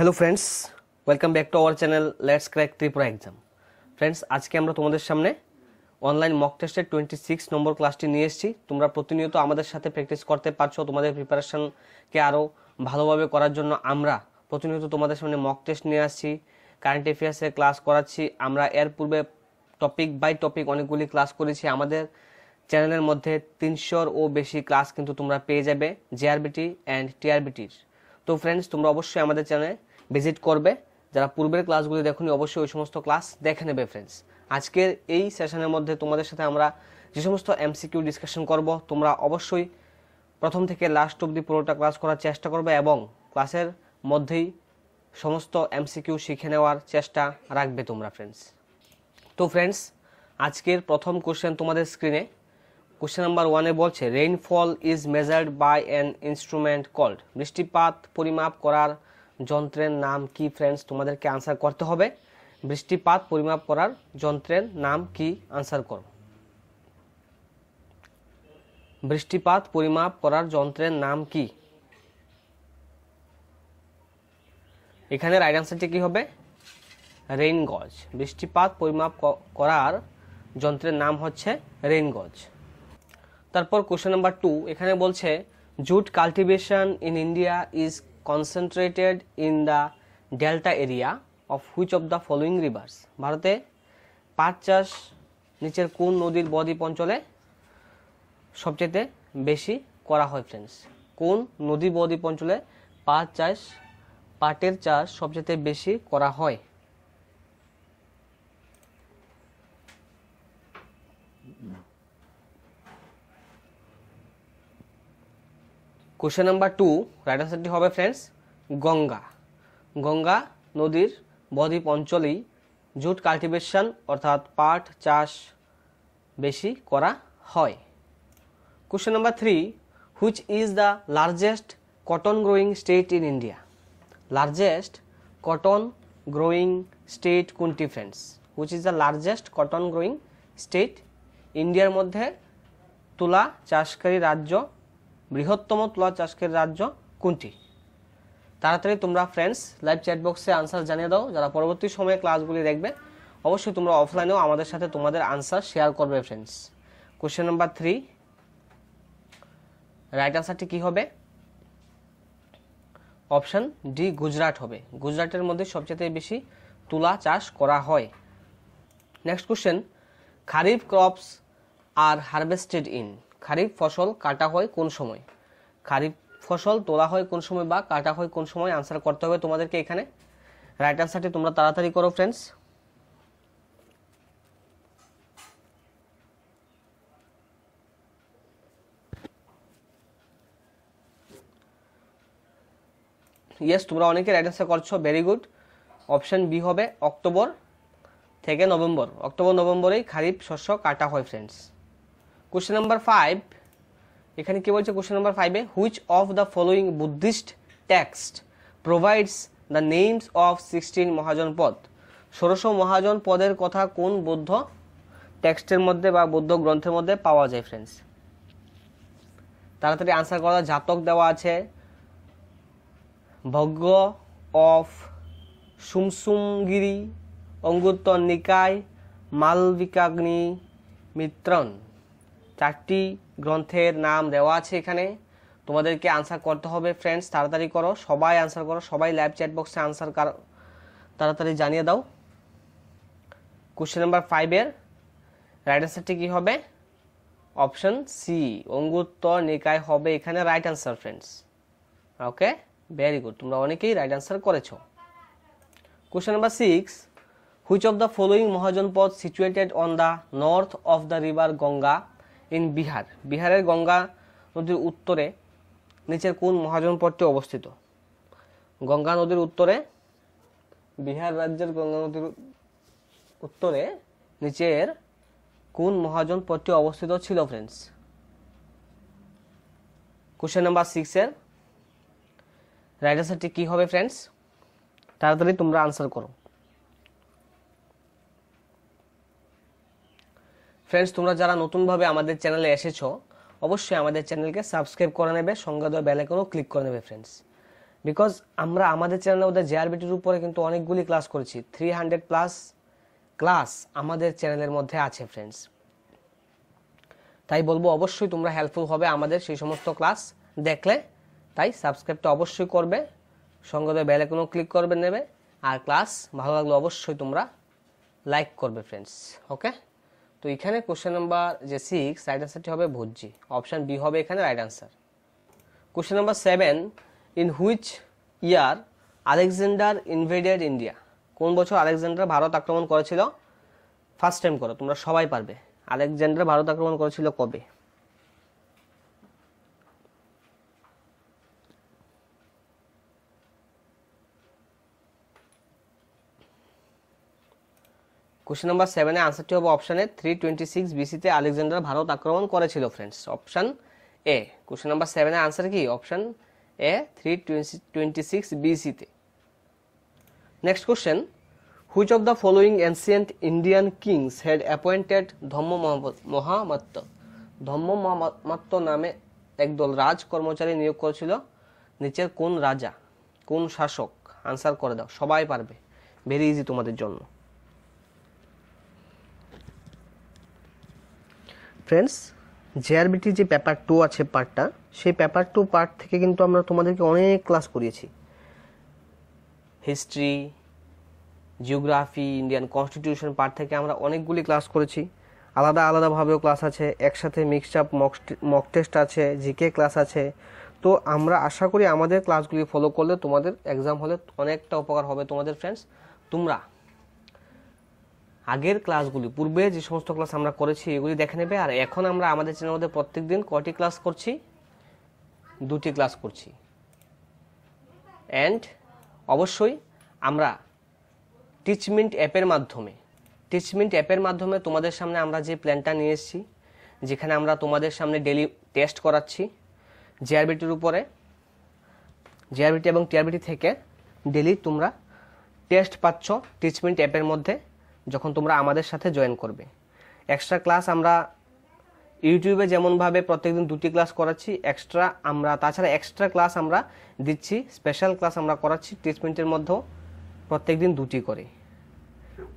Hello friends welcome back to our channel let's crack Tripura exam friends আজকে আমরা তোমাদের সামনে অনলাইন মক টেস্টের টোয়েন্টি সিক্স নম্বর ক্লাসটি নিয়ে এসেছি তোমরা প্রতিনিয়ত আমাদের সাথে প্র্যাকটিস করতে পারছো তোমাদের প্রিপারেশনকে আরও ভালোভাবে করার জন্য আমরা প্রতিনিয়ত তোমাদের সামনে মক টেস্ট নিয়ে আসছি কারেন্ট অ্যাফেয়ার্সের ক্লাস করাচ্ছি আমরা এর পূর্বে টপিক বাই টপিক অনেকগুলি ক্লাস করেছি আমাদের চ্যানেলের মধ্যে তিনশোর ও বেশি ক্লাস কিন্তু তোমরা পেয়ে যাবে জেআরবিটি অ্যান্ড টিআরবিটির তো ফ্রেন্ডস তোমরা অবশ্যই আমাদের চ্যানেলে ভিজিট করবে যারা পূর্বের ক্লাসগুলি দেখুনি অবশ্যই ওই সমস্ত ক্লাস দেখে নেবে ফ্রেন্ডস আজকের এই সেশনের মধ্যে তোমাদের সাথে আমরা যে সমস্ত এমসিকিউ ডিসকাশন করব তোমরা অবশ্যই প্রথম থেকে লাস্ট অব্দি পুরোটা ক্লাস করার চেষ্টা করবে এবং ক্লাসের মধ্যেই সমস্ত এমসিকিউ শিখে নেওয়ার চেষ্টা রাখবে তোমরা ফ্রেন্ডস তো ফ্রেন্ডস আজকের প্রথম কোশ্চেন তোমাদের স্ক্রিনে কোশ্চেন নাম্বার ওয়ানে বলছে rainfall is measured by an instrument called বৃষ্টিপাত পরিমাপ করার যন্ত্রের নাম কি ফ্রেন্ডস তোমাদেরকে আনসার করতে হবে বৃষ্টিপাত পরিমাপ করার যন্ত্রের নাম কি আনসার করো বৃষ্টিপাত পরিমাপ করার যন্ত্রের নাম কি এখানে রাইট আনসারটি কি হবে রেইন গজ বৃষ্টিপাত পরিমাপ করার যন্ত্রের নাম হচ্ছে রেইন গজ তারপর কোশ্চেন নাম্বার টু এখানে বলছে jute cultivation in India is concentrated in the delta area of which of the following rivers ভারতে পাট চাষ নিচের কোন নদীর বদ্বীপ অঞ্চলে সবচেয়ে বেশি করা হয় ফ্রেন্ডস কোন নদী বদ্বীপ অঞ্চলে পাট চাষ পাটের চাষ সবচেয়ে বেশি করা হয় কোশ্চেন নাম্বার টু রাইট আনসারটি হবে ফ্রেন্ডস গঙ্গা গঙ্গা নদীর বদ্বীপ অঞ্চলেই জুট কালটিভেশন অর্থাৎ পাট চাষ বেশি করা হয় question number three which is the largest cotton growing state in India largest cotton growing state কোনটি friends which is the largest cotton growing state ইন্ডিয়ার মধ্যে তুলা চাষকারী রাজ্য বৃহত্তম তুলা চাষের রাজ্য কোনটি তাড়াতাড়ি তোমরা ফ্রেন্ডস লাইভ চ্যাট বক্সে আনসার জানিয়ে দাও যারা পরবর্তী সময়ে ক্লাসগুলি দেখবে অবশ্যই তোমরা অফলাইনেও আমাদের সাথে তোমাদের আনসার শেয়ার করবে friends question number three right আনসারটি কী হবে অপশান ডি গুজরাট হবে গুজরাটের মধ্যে সবচেয়ে বেশি তুলা চাষ করা হয় next question kharif crops are harvested in kharif ফসল কাটা হয় কোন সময় খারিফ ফসল তোলা হয় কোন সময় বা কাটা হয় কোন সময় আনসার করতে হবে তোমাদেরকে এখানে রাইট আনসারটি তোমরা তাড়াতাড়ি করো ফ্রেন্ডস ইয়েস তোমরা অনেকে রাইট আনসার করছো ভেরি গুড অপশান বি হবে অক্টোবর থেকে নভেম্বর অক্টোবর নভেম্বরেই খারিফ শস্য কাটা হয় ফ্রেন্ডস কোশ্চেন নাম্বার ফাইভ এখানে কি বলছে কোশ্চেন নাম্বার ফাইভে which of the following Buddhist text provides the names of sixteen mahajanapada ষোড়শ মহাজন পদের কথা কোন বৌদ্ধ টেক্সটের মধ্যে বা বৌদ্ধ গ্রন্থের মধ্যে পাওয়া যায় ফ্রেন্ডস তাড়াতাড়ি আনসার করা জাতক দেওয়া আছে ভগ্য অফ সুমসুমগিরি অঙ্গুত্তর নিকায় মালবিকাগ্নি মিত্রণ চারটি গ্রন্থের নাম দেওয়া আছে এখানে তোমাদেরকে আনসার করতে হবে ফ্রেন্ডস তাড়াতাড়ি করো সবাই আনসার করো সবাই লাইভ চ্যাট বক্সে আনসার কার তাড়াতাড়ি জানিয়ে দাও কোশ্চেন নাম্বার ফাইভের রাইট অ্যান্সারটি কী হবে অপশন সি অঙ্গুত্তর নিকায় হবে এখানে right answer friends okay very good তোমরা অনেকেই রাইট অ্যান্সার করেছো question number six which of the following mahajanapada situated on the north of the river Ganga in Bihar বিহারের গঙ্গা নদীর উত্তরে নিচের কোন মহাজনপদটি অবস্থিত গঙ্গা নদীর উত্তরে বিহার রাজ্যের গঙ্গা নদীর উত্তরে নিচের কোন মহাজনপদটি অবস্থিত ছিল ফ্রেন্ডস কোশ্চেন নাম্বার সিক্সের রাইট আনসারটি কী হবে ফ্রেন্ডস তাড়াতাড়ি তোমরা আনসার করো ফ্রেন্ডস তোমরা যারা নতুনভাবে আমাদের চ্যানেলে এসেছো অবশ্যই আমাদের চ্যানেলকে সাবস্ক্রাইব করে নেবে সঙ্গে দেওয়া বেলাইকনও ক্লিক করে নেবে ফ্রেন্ডস বিকজ আমরা আমাদের চ্যানেলে ওদের জেআরবিটির উপরে কিন্তু অনেকগুলি ক্লাস করেছি থ্রি হান্ড্রেড প্লাস ক্লাস আমাদের চ্যানেলের মধ্যে আছে ফ্রেন্ডস তাই বলবো অবশ্যই তোমরা হেল্পফুল হবে আমাদের সেই সমস্ত ক্লাস দেখলে তাই সাবস্ক্রাইবটা অবশ্যই করবে সঙ্গে দেওয়া কোনো ক্লিক করবে নেবে আর ক্লাস ভালো লাগলে অবশ্যই তোমরা লাইক করবে ফ্রেন্ডস ওকে তো এখানে কোশ্চেন নাম্বার যে সিক্স রাইট অ্যান্সারটি হবে ভোজ্জি অপশান বি হবে এখানে right answer question number seven in which year Alexander invaded India কোন বছর আলেকজান্ডার ভারত আক্রমণ করেছিল ফার্স্ট টাইম করো তোমরা সবাই পারবে আলেকজান্ডার ভারত আক্রমণ করেছিল কবে কোশ্চেন নম্বর সেভেনে আনসারটি হবে অপশানে থ্রি টোয়েন্টি সিক্স বিসিতে আলেকজান্ডার ভারত আক্রমণ করেছিল friends option A question number সেভেনের আনসার কি option A three twenty six বিসিতে next question which of the following ancient Indian kings had appointed Dhamma Mahamatya Dhamma Mahamatya নামে একদল রাজ কর্মচারী নিয়োগ করেছিল নিচের কোন রাজা কোন শাসক আনসার করে দাও সবাই পারবে ভেরি ইজি তোমাদের জন্য ফ্রেন্ডস জেআরবিটির যে পেপার টু আছে পার্টটা সেই পেপার টু পার্ট থেকে কিন্তু আমরা তোমাদেরকে অনেক ক্লাস করিয়েছি history geography Indian constitution part থেকে আমরা অনেকগুলি ক্লাস করেছি আলাদা আলাদাভাবেও ক্লাস আছে একসাথে মিক্সড আপ মক টেস্ট আছে জিকে ক্লাস আছে তো আমরা আশা করি আমাদের ক্লাসগুলি ফলো করলে তোমাদের এক্সাম হলে অনেকটা উপকার হবে তোমাদের ফ্রেন্ডস তোমরা আগের ক্লাসগুলি পূর্বে যে সমস্ত ক্লাস আমরা করেছি এগুলি দেখে নেবে আর এখন আমরা আমাদের চ্যানেলের মধ্যে প্রত্যেক দিন কটি ক্লাস করছি দুটি ক্লাস করছি অ্যান্ড অবশ্যই আমরা টিচমেন্ট অ্যাপের মাধ্যমে টিচমেন্ট অ্যাপের মাধ্যমে তোমাদের সামনে আমরা যে প্ল্যানটা নিয়ে এসেছি যেখানে আমরা তোমাদের সামনে ডেলি টেস্ট করাচ্ছি জিআরবিটির উপরে জিআরবিটি এবং টিআরবিটি থেকে ডেলি তোমরা টেস্ট পাচ্ছ টিচমেন্ট অ্যাপের মধ্যে যখন তোমরা আমাদের সাথে জয়েন করবে এক্সট্রা ক্লাস আমরা ইউটিউবে যেমনভাবে প্রত্যেকদিন দুটি ক্লাস করাচ্ছি এক্সট্রা আমরা তাছাড়া এক্সট্রা ক্লাস আমরা দিচ্ছি স্পেশাল ক্লাস আমরা করাচ্ছি টেস্ট মিনিটের মধ্যেও প্রত্যেকদিন দুটি করে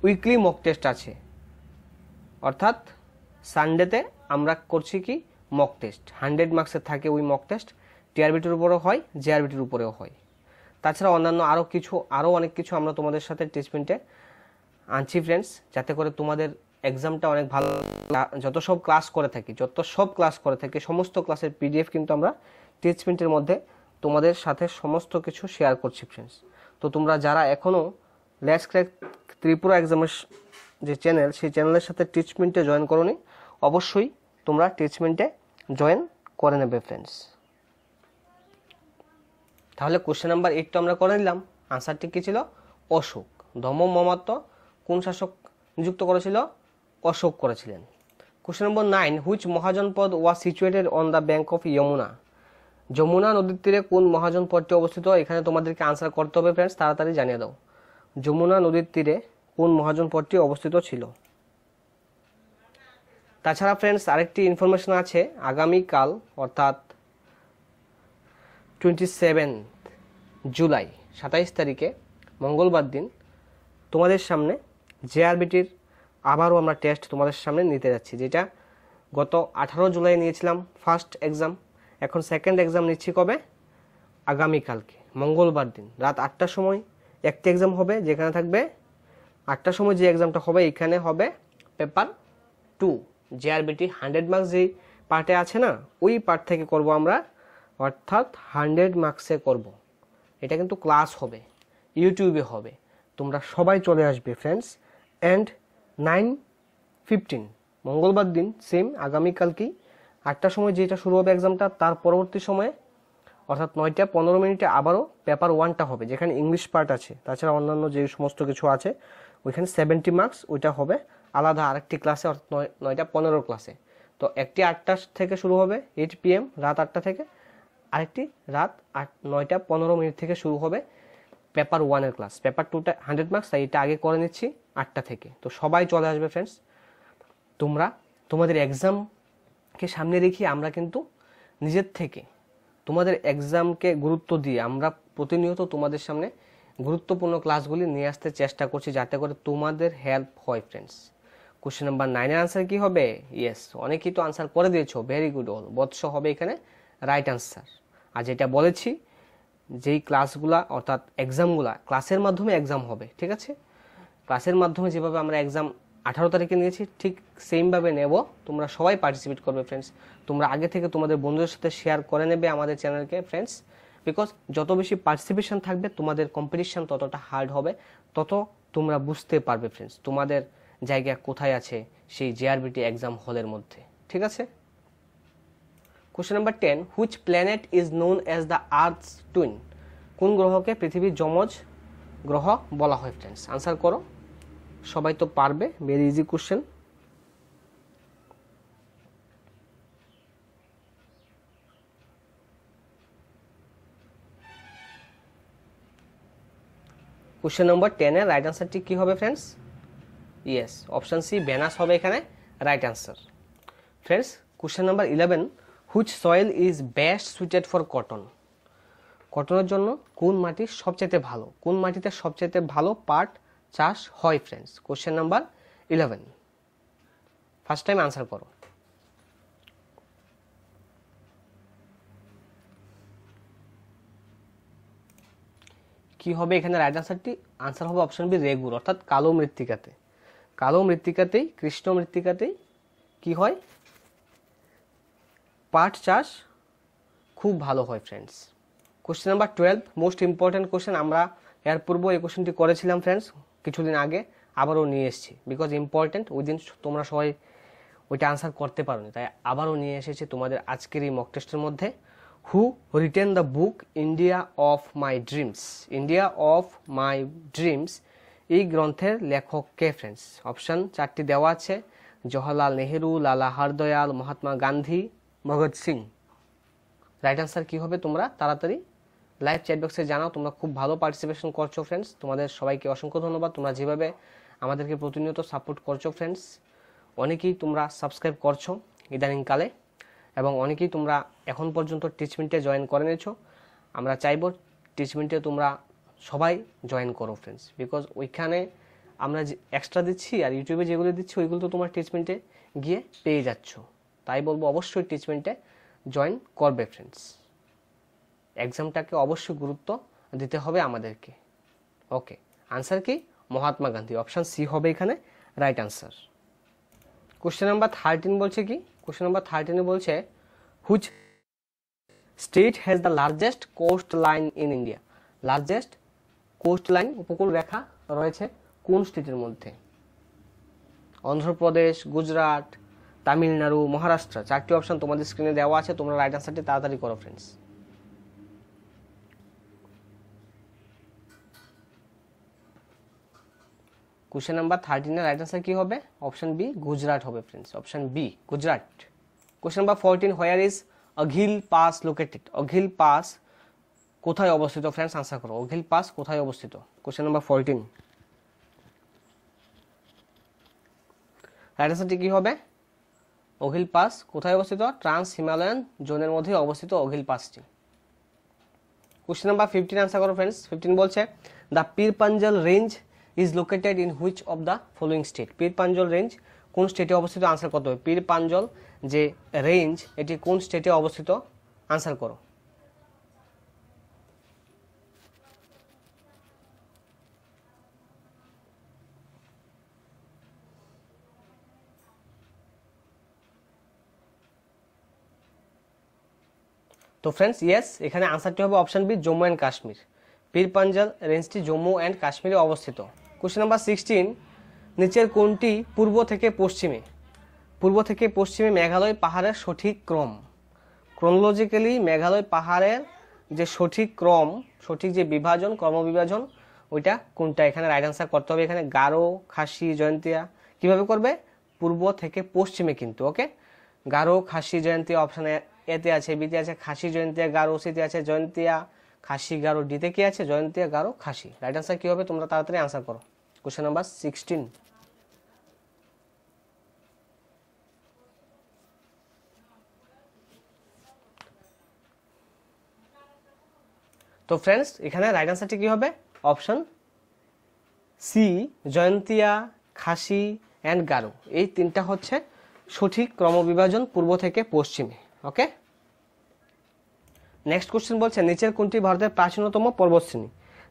উইকলি মক টেস্ট আছে অর্থাৎ সানডেতে আমরা করছি কি মক টেস্ট হান্ড্রেড মার্কসের থাকে ওই মক টেস্ট টিআরবিটির উপরেও হয় জেআরবিটির উপরেও হয় তাছাড়া অন্যান্য আরও কিছু আরও অনেক কিছু আমরা তোমাদের সাথে ট্রিটমেন্টে আনছি ফ্রেন্ডস যাতে করে তোমাদের এক্সামটা অনেক ভালো যত সব ক্লাস করে থাকি যত সব ক্লাস করে থাকি সমস্ত ক্লাসের পিডিএফ কিন্তু আমরা টিচমেন্টের মধ্যে তোমাদের সাথে সমস্ত কিছু শেয়ার করছি ফ্রেন্ডস তো তোমরা যারা এখনও ল্যাস ক্র্যাক ত্রিপুরা এক্সামের যে চ্যানেল সেই চ্যানেলের সাথে টিচমেন্টে জয়েন করো অবশ্যই তোমরা টিচমেন্টে জয়েন করে নেবে ফ্রেন্ডস তাহলে কোশ্চেন নাম্বার এইট তো আমরা করে নিলাম আনসারটি কী ছিল অসুখ ধম মমাত্ম কোন শাসক নিযুক্ত করেছিল অশোক করেছিলেন question number nine which mahajanapada was situated on the bank of Yamuna Yamuna নদীর তীরে কোন মহাজনপদটি অবস্থিত এখানে তোমাদেরকে আনসার করতে হবে ফ্রেন্ডস তাড়াতাড়ি জানিয়ে দাও যমুনা নদীর তীরে কোন মহাজনপদটি অবস্থিত ছিল তাছাড়া ফ্রেন্ডস আরেকটি ইনফরমেশন আছে আগামীকাল অর্থাৎ টোয়েন্টি সেভেন্থ জুলাই সাতাইশ তারিখে মঙ্গলবার দিন তোমাদের সামনে জেআরবিটির আবারও আমরা টেস্ট তোমাদের সামনে নিতে যাচ্ছি যেটা গত আঠারো জুলাই নিয়েছিলাম ফার্স্ট এক্সাম এখন সেকেন্ড এক্সাম নিচ্ছি কবে আগামীকালকে মঙ্গলবার দিন রাত আটটার সময় একটি এক্সাম হবে যেখানে থাকবে আটটার সময় যে এক্সামটা হবে এখানে হবে paper two JRBT hundred marks যেই পার্টে আছে না ওই পার্ট থেকে করব আমরা অর্থাৎ হান্ড্রেড মার্কসে করব। এটা কিন্তু ক্লাস হবে ইউটিউবে হবে তোমরা সবাই চলে আসবে ফ্রেন্ডস অ্যান্ড নাইন ফিফটিন মঙ্গলবার দিন সেম আগামীকালকেই আটটার সময় যেটা শুরু হবে এক্সামটা তার পরবর্তী সময়ে অর্থাৎ নয়টা পনেরো মিনিটে আবারও পেপার ওয়ানটা হবে যেখানে ইংলিশ পার্ট আছে তাছাড়া অন্যান্য যে সমস্ত কিছু আছে ওইখানে সেভেন্টি মার্কস ওইটা হবে আলাদা আরেকটি ক্লাসে অর্থাৎ নয় নয়টা পনেরো ক্লাসে তো একটি আটটা থেকে শুরু হবে এইট পিএম রাত আটটা থেকে আরেকটি রাত আট নয়টা পনেরো মিনিট থেকে শুরু হবে পেপার ওয়ানের ক্লাস পেপার টুটা হান্ড্রেড মার্কস তাই এটা আগে করে নিচ্ছি আটটা থেকে তো সবাই চলে আসবে ফ্রেন্ডস তোমরা তোমাদের এক্সামকে সামনে রেখে আমরা কিন্তু নিজের থেকে তোমাদের এক্সামকে গুরুত্ব দিয়ে আমরা প্রতিনিয়ত তোমাদের সামনে গুরুত্বপূর্ণ ক্লাসগুলি নিয়ে আসতে চেষ্টা করছি যাতে করে তোমাদের হেল্প হয় ফ্রেন্ডস কোশ্চেন নাম্বার নাইনের আনসার কি হবে ইয়েস অনেকেই তো আনসার করে দিয়েছো ভেরি গুড অল বৎস হবে এখানে রাইট আনসার আর যেটা বলেছি যেই ক্লাসগুলা অর্থাৎ এক্সামগুলা ক্লাসের মাধ্যমে এক্সাম হবে ঠিক আছে ক্লাসের মাধ্যমে যেভাবে আমরা এক্সাম আঠারো তারিখে নিয়েছি ঠিক সেমভাবে নেব তোমরা সবাই পার্টিসিপেট করবে ফ্রেন্ডস তোমরা আগে থেকে তোমাদের বন্ধুদের সাথে শেয়ার করে নেবে আমাদের চ্যানেলকে ফ্রেন্ডস বিকজ যত বেশি পার্টিসিপেশন থাকবে তোমাদের কম্পিটিশান ততটা হার্ড হবে তত তোমরা বুঝতে পারবে ফ্রেন্ডস তোমাদের জায়গা কোথায় আছে সেই জেআরবিটি এক্সাম হলের মধ্যে ঠিক আছে question number ten which planet is known as the earth's twin কোন গ্রহকে পৃথিবীর যমজ গ্রহ বলা হয় ফ্রেন্ডস আনসার করো সবাই তো পারবে very easy question question number টেনের রাইট আনসারটি কী হবে friends yes option C Venus হবে এখানে right answer friends question number eleven which soil is best suited for cotton কটনের জন্য কোন মাটি সবচেয়ে ভালো কোন মাটিতে সবচেয়ে ভালো পাট চাষ হয় friends question number eleven first time answer করো কি হবে এখানে রাইট আনসারটি আনসার হবে অপশন বি রেগুর অর্থাৎ কালো মৃত্তিকাতে কালো মৃত্তিকাতেই কৃষ্ণ মৃত্তিকাতেই কি হয় পাট চাষ খুব ভালো হয় friends question number twelve most important question আমরা এর পূর্ব এই কোশ্চেনটি করেছিলাম ফ্রেন্ডস কিছুদিন আগে আবারও নিয়ে এসেছি বিকজ ইম্পর্ট্যান্ট ওই দিন তোমরা সবাই ওইটা আনসার করতে পারোনি তাই আবারও নিয়ে এসেছি তোমাদের আজকের এই মক টেস্টের মধ্যে who written the book India of my dreams India of my dreams এই গ্রন্থের লেখক কে ফ্রেন্ডস অপশান চারটি দেওয়া আছে জওহরলাল নেহেরু লালা হরদয়াল মহাত্মা গান্ধী ভগৎ সিং রাইট আনসার কী হবে তোমরা তাড়াতাড়ি লাইভ চ্যাট বক্সে জানাও তোমরা খুব ভালো পার্টিসিপেশন করছো ফ্রেন্ডস তোমাদের সবাইকে অসংখ্য ধন্যবাদ তোমরা যেভাবে আমাদেরকে প্রতিনিয়ত সাপোর্ট করছো ফ্রেন্ডস অনেকেই তোমরা সাবস্ক্রাইব করছো ইদানিংকালে এবং অনেকেই তোমরা এখন পর্যন্ত টিচমেন্টে জয়েন করে নিয়েছো আমরা চাইব টিচমেন্টে তোমরা সবাই জয়েন করো ফ্রেন্ডস বিকজ ওইখানে আমরা যে এক্সট্রা দিচ্ছি আর ইউটিউবে যেগুলো দিচ্ছি ওইগুলো তো তোমার টিচমেন্টে গিয়ে পেয়ে যাচ্ছ তাই বলবো অবশ্যই টিচমেন্টে জয়েন করবে ফ্রেন্ডস এক্সামটাকে অবশ্যই গুরুত্ব দিতে হবে আমাদেরকে ওকে আনসার কি মহাত্মা গান্ধী অপশান সি হবে এখানে right answer question number thirteen বলছে কি কোশ্চেন নাম্বার থার্টিনে বলছে which state has the largest coastline in India largest coastline উপকূল রেখা রয়েছে কোন স্টেটের মধ্যে অন্ধ্রপ্রদেশ গুজরাট তামিলনাড়ু মহারাষ্ট্র চারটি অপশান তোমাদের স্ক্রিনে দেওয়া আছে তোমরা রাইট আনসারটি তাড়াতাড়ি করো ফ্রেন্ডস কোশ্চেন নাম্বার থার্টিনের রাইট আনসার কি হবে অপশন বি গুজরাট হবে friends option B Gujarat question number fourteen where is Aghil pass located Aghil pass কোথায় অবস্থিত ফ্রেন্ডস আনসার করো অঘিল পাস কোথায় অবস্থিত কোশ্চেন নাম্বার ফোরটিন রাইট আনসারটি কী হবে অঘিল পাস কোথায় অবস্থিত ট্রান্স হিমালয়ান জোনের মধ্যে অবস্থিত অঘিল পাসটি কোশ্চেন নাম্বার ফিফটিন আনসার করো ফ্রেন্ডস ফিফটিন বলছে the Pir Panjal range is located in which of the following state Pir Panjal range কোন স্টেটে অবস্থিত আনসার করতে হবে পীর পাঞ্জল যে রেঞ্জ এটি কোন স্টেটে অবস্থিত আনসার করো তো ফ্রেন্ডস ইয়েস এখানে আনসারটি হবে option B Jammu and Kashmir Pir রেঞ্জটি জম্মু অ্যান্ড কাশ্মীরে অবস্থিত কোশ্চেন নাম্বার সিক্সটিন নিচের কোনটি পূর্ব থেকে পশ্চিমে পূর্ব থেকে পশ্চিমে মেঘালয় পাহাড়ের সঠিক ক্রম ক্রোনোলজিক্যালি মেঘালয় পাহাড়ের যে সঠিক ক্রম সঠিক যে বিভাজন কর্মবিভাজন ওইটা কোনটা এখানে রাইট আনসার করতে হবে এখানে গারো খাসি জয়ন্তিয়া কিভাবে করবে পূর্ব থেকে পশ্চিমে কিন্তু ওকে গারো খাসি জয়ন্তী অপশানে এতে আছে বিতে আছে খাসি জয়ন্তিয়া গারো সিতে আছে জয়ন্তিয়া খাসি গারো ডিতে কি আছে জয়ন্তিয়া গারো খাসি রাইট আনসার কী হবে তোমরা তাড়াতাড়ি আনসার করো কোশ্চেন নাম্বার সিক্সটিন তো ফ্রেন্ডস এখানে রাইট আনসারটি কী হবে option C Jaintia Khasi and Garo এই তিনটা হচ্ছে সঠিক ক্রমবিভাজন পূর্ব থেকে পশ্চিমে ওকে নেক্সট কোশ্চেন বলছে নিচের কোনটি ভারতের প্রাচীনতম পর্বতশ্রেণী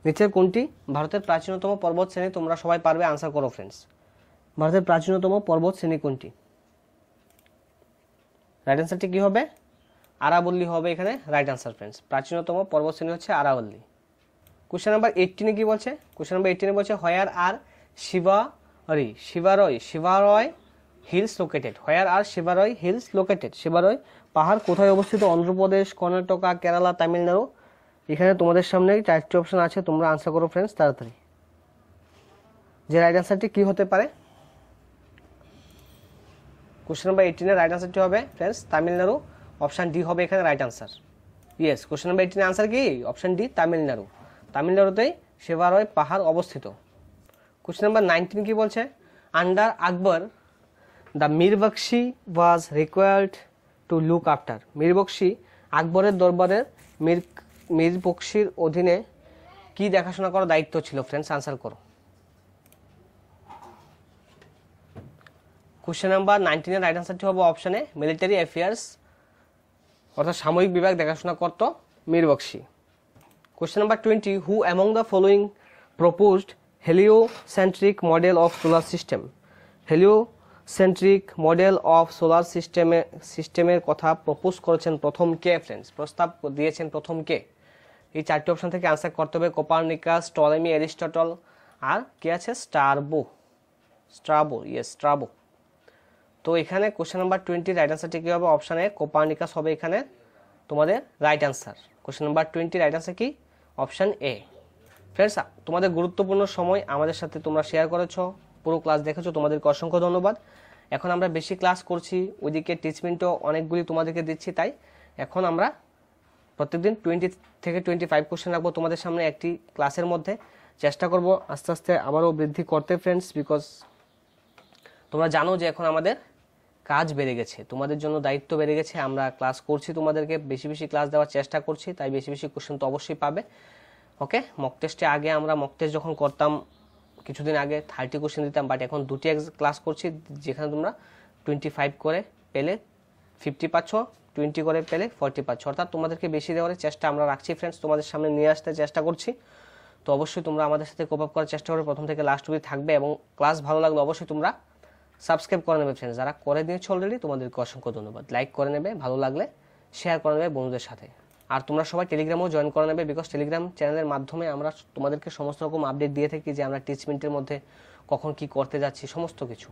নিচের কোনটি ভারতের প্রাচীনতম পর্বতশ্রেণী তোমরা সবাই পারবে আনসার করো ফ্রেন্ডস ভারতের প্রাচীনতম পর্বতশ্রেণী কোনটি রাইট অ্যান্সারটি কী হবে আরাবল্লী হবে এখানে রাইট অ্যান্সার ফ্রেন্ডস প্রাচীনতম পর্বতশ্রেণী হচ্ছে আরাবল্লী কোশ্চেন নাম্বার এইটিনে কী বলছে কোশ্চেন নাম্বার এইটিনে বলছে হয়ার আর শিবা শিবারি Shevaroy Shevaroy hills located where are শিবারয় hills located শিবারয় পাহাড় কোথায় অবস্থিত অন্ধ্রপ্রদেশ কর্ণাটকা কেরালা তামিলনাড়ু এখানে তোমাদের সামনে চারটি অপশান আছে তোমরা আনসার করো ফ্রেন্ডস তাড়াতাড়ি যে রাইট অ্যান্সারটি কী হতে পারে কোশ্চেন নাম্বার এইটিনের রাইট অ্যান্সারটি হবে ফ্রেন্ডস তামিলনাড়ু অপশান ডি হবে এখানে right answer yes question number এইটিনের আনসার কি অপশান ডি তামিলনাড়ু তামিলনাড়ুতেই হয় পাহাড় অবস্থিত কোশ্চেন নাম্বার নাইনটিন কি বলছে under Akbar the Mir Bakshi was required to look after Mir Bakshi আকবরের দরবারের মীর মীরবক্সির অধীনে কি দেখাশোনা করার দায়িত্ব ছিল ফ্রেন্ডস আনসার করো কোশ্চেন নাম্বার নাইনটিনের রাইট আনসারটি হবে অপশানে মিলিটারি অ্যাফেয়ার্স অর্থাৎ সাময়িক বিভাগ দেখাশোনা করত Mir Bakshi question number twenty who among the following proposed heliocentric model of solar system heliocentric model of solar সিস্টেমে সিস্টেমের কথা প্রপোজ করেছেন প্রথম কে ফ্রেন্ডস প্রস্তাব দিয়েছেন প্রথম কে এই চারটি অপশান থেকে আনসার করতে হবে কোপারনিকাস টলেমি অ্যারিস্টটল আর কে আছে স্টারবো স্ট্রাবো ইয়েস স্ট্রাবো তো এখানে কোশ্চেন নাম্বার টোয়েন্টি রাইট আনসারটি কী হবে অপশান এ কোপারনিকাস হবে এখানে তোমাদের right answer question number twenty right answer কি অপশান এ ফ্রেন্ডস তোমাদের গুরুত্বপূর্ণ সময় আমাদের সাথে তোমরা শেয়ার করেছো পুরো ক্লাস দেখেছো তোমাদেরকে অসংখ্য ধন্যবাদ এখন আমরা বেশি ক্লাস করছি ওইদিকে টিচমেন্টও অনেকগুলি তোমাদেরকে দিচ্ছি তাই এখন আমরা প্রত্যেকদিন টোয়েন্টি থেকে টোয়েন্টি ফাইভ কোশ্চেন রাখবো তোমাদের সামনে একটি ক্লাসের মধ্যে চেষ্টা করব আস্তে আস্তে আবারও বৃদ্ধি করতে ফ্রেন্ডস বিকজ তোমরা জানো যে এখন আমাদের কাজ বেড়ে গেছে তোমাদের জন্য দায়িত্ব বেড়ে গেছে আমরা ক্লাস করছি তোমাদেরকে বেশি বেশি ক্লাস দেওয়ার চেষ্টা করছি তাই বেশি বেশি কোশ্চেন তো অবশ্যই পাবে ওকে মক টেস্টে আগে আমরা মক টেস্ট যখন করতাম কিছুদিন আগে থার্টি কোশ্চেন দিতাম বাট এখন দুটি ক্লাস করছি যেখানে তোমরা টোয়েন্টি ফাইভ করে পেলে ফিফটি পাচ্ছ টোয়েন্টি করে পেলে ফর্টি পাচ্ছ অর্থাৎ তোমাদেরকে বেশি দেওয়ার চেষ্টা আমরা রাখছি ফ্রেন্ডস তোমাদের সামনে নিয়ে আসতে চেষ্টা করছি তো অবশ্যই তোমরা আমাদের সাথে কোপ আপ করার চেষ্টা করবে প্রথম থেকে লাস্ট অবধি থাকবে এবং ক্লাস ভালো লাগলে অবশ্যই তোমরা সাবস্ক্রাইব করে নেবে ফ্রেন্ডস যারা করে দিয়েছো অলরেডি তোমাদেরকে অসংখ্য ধন্যবাদ লাইক করে নেবে ভালো লাগলে শেয়ার করে নেবে বন্ধুদের সাথে আর তোমরা সবাই টেলিগ্রামও জয়েন করে নেবে বিকজ টেলিগ্রাম চ্যানেলের মাধ্যমে আমরা তোমাদেরকে সমস্ত রকম আপডেট দিয়ে থাকি যে আমরা টিচমেন্টের মধ্যে কখন কি করতে যাচ্ছি সমস্ত কিছু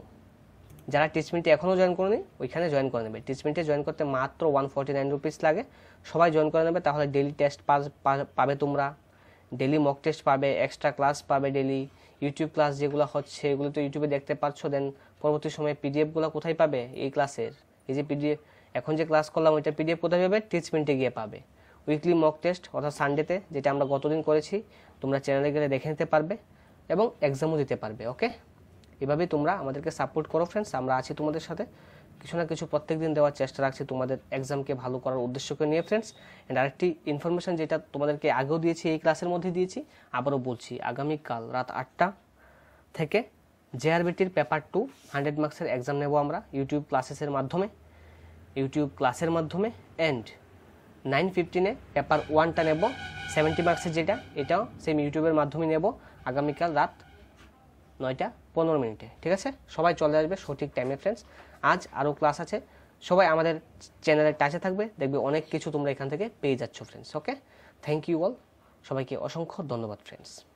যারা টিচমেন্টে এখনও জয়েন করেনি ওইখানে জয়েন করে নেবে টিচমেন্টে জয়েন করতে মাত্র ওয়ান ফর্টি নাইন রুপিস লাগে সবাই জয়েন করে নেবে তাহলে ডেলি টেস্ট পাস পাবে তোমরা ডেলি মক টেস্ট পাবে এক্সট্রা ক্লাস পাবে ডেলি ইউটিউব ক্লাস যেগুলো হচ্ছে এগুলো তো ইউটিউবে দেখতে পাচ্ছ দেন পরবর্তী সময়ে পিডিএফগুলো কোথায় পাবে এই ক্লাসের এই যে পিডিএফ এখন যে ক্লাস করলাম ওইটা পিডিএফ কোথায় পাবে টিচমেন্টে গিয়ে পাবে উইকলি মক টেস্ট অর্থাৎ সানডেতে যেটা আমরা গতদিন করেছি তোমরা চ্যানেলে গেলে দেখে নিতে পারবে এবং এক্সামও দিতে পারবে ওকে এভাবে তোমরা আমাদেরকে সাপোর্ট করো ফ্রেন্ডস আমরা আছি তোমাদের সাথে কিছু না কিছু প্রত্যেক দিন দেওয়ার চেষ্টা রাখছি তোমাদের এক্সামকে ভালো করার উদ্দেশ্যকে নিয়ে ফ্রেন্ডস অ্যান্ড আরেকটি ইনফরমেশান যেটা তোমাদেরকে আগেও দিয়েছি এই ক্লাসের মধ্যে দিয়েছি আবারও বলছি আগামীকাল রাত আটটা থেকে জেআরবিটির পেপার টু হান্ড্রেড মার্কসের এক্সাম নেব আমরা ইউটিউব ক্লাসেসের মাধ্যমে ইউটিউব ক্লাসের মাধ্যমে অ্যান্ড নাইন ফিফটিনে পেপার ওয়ানটা নেব সেভেন্টি মার্কসের যেটা এটাও সেম ইউটিউবের মাধ্যমে নেব আগামীকাল রাত নয়টা পনেরো মিনিটে ঠিক আছে সবাই চলে আসবে সঠিক টাইমে ফ্রেন্ডস আজ আরও ক্লাস আছে সবাই আমাদের চ্যানেলের টাচে থাকবে দেখবে অনেক কিছু তোমরা এখান থেকে পেয়ে যাচ্ছ friends okay thank you all সবাইকে অসংখ্য ধন্যবাদ ফ্রেন্ডস